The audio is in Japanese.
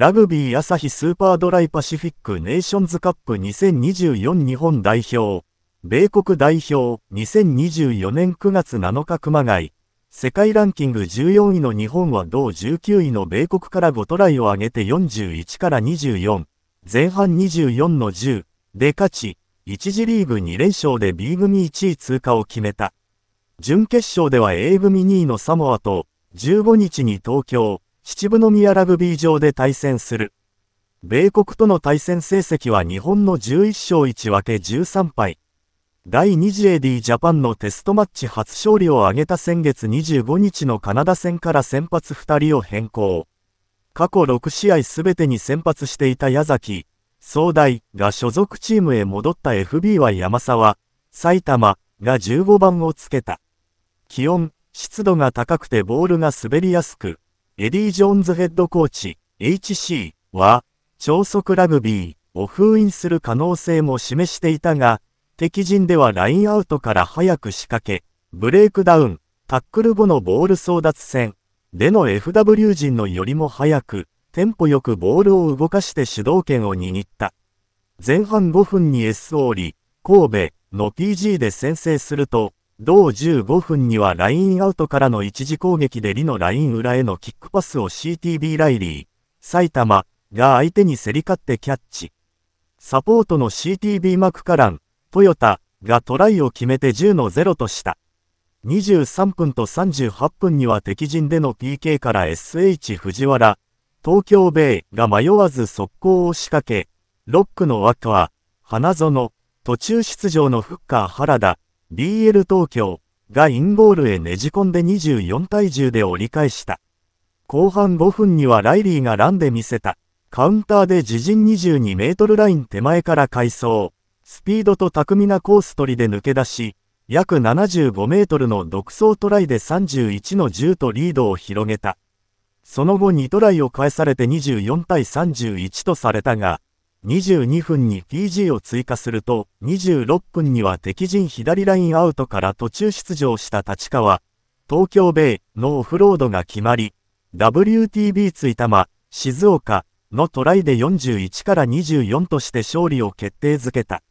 ラグビー朝日スーパードライパシフィックネーションズカップ2024日本代表、米国代表2024年9月7日熊谷、世界ランキング14位の日本は同19位の米国から5トライを挙げて41から24、前半24の10で勝ち、1次リーグ2連勝で B 組1位通過を決めた。準決勝では A 組2位のサモアと、15日に東京、秩父宮ラグビー場で対戦する。米国との対戦成績は日本の11勝1分け13敗。第2次 a d ジャパンのテストマッチ初勝利を挙げた先月25日のカナダ戦から先発2人を変更。過去6試合すべてに先発していた矢崎、総大が所属チームへ戻った FB は山沢、埼玉が15番をつけた。気温、湿度が高くてボールが滑りやすく、エディ・ジョーンズヘッドコーチ、HC は、超速ラグビーを封印する可能性も示していたが、敵陣ではラインアウトから早く仕掛け、ブレイクダウン、タックル後のボール争奪戦での FW 陣のよりも早く、テンポよくボールを動かして主導権を握った。前半5分に S o ーリ、神戸の PG で先制すると、同15分にはラインアウトからの一時攻撃でリのライン裏へのキックパスを CTB ライリー、埼玉が相手に競り勝ってキャッチ。サポートの CTB マクカラン、トヨタがトライを決めて10の0とした。23分と38分には敵陣での PK から SH 藤原、東京ベイが迷わず速攻を仕掛け、ロックの枠は、花園、途中出場のフッカー原田、BL 東京がインゴールへねじ込んで24対10で折り返した。後半5分にはライリーがランで見せた。カウンターで自陣22メートルライン手前から回送。スピードと巧みなコース取りで抜け出し、約75メートルの独走トライで31の10とリードを広げた。その後2トライを返されて24対31とされたが、22分に PG を追加すると、26分には敵陣左ラインアウトから途中出場した立川、東京ベイのオフロードが決まり、WTB ついたま、静岡のトライで41から24として勝利を決定づけた。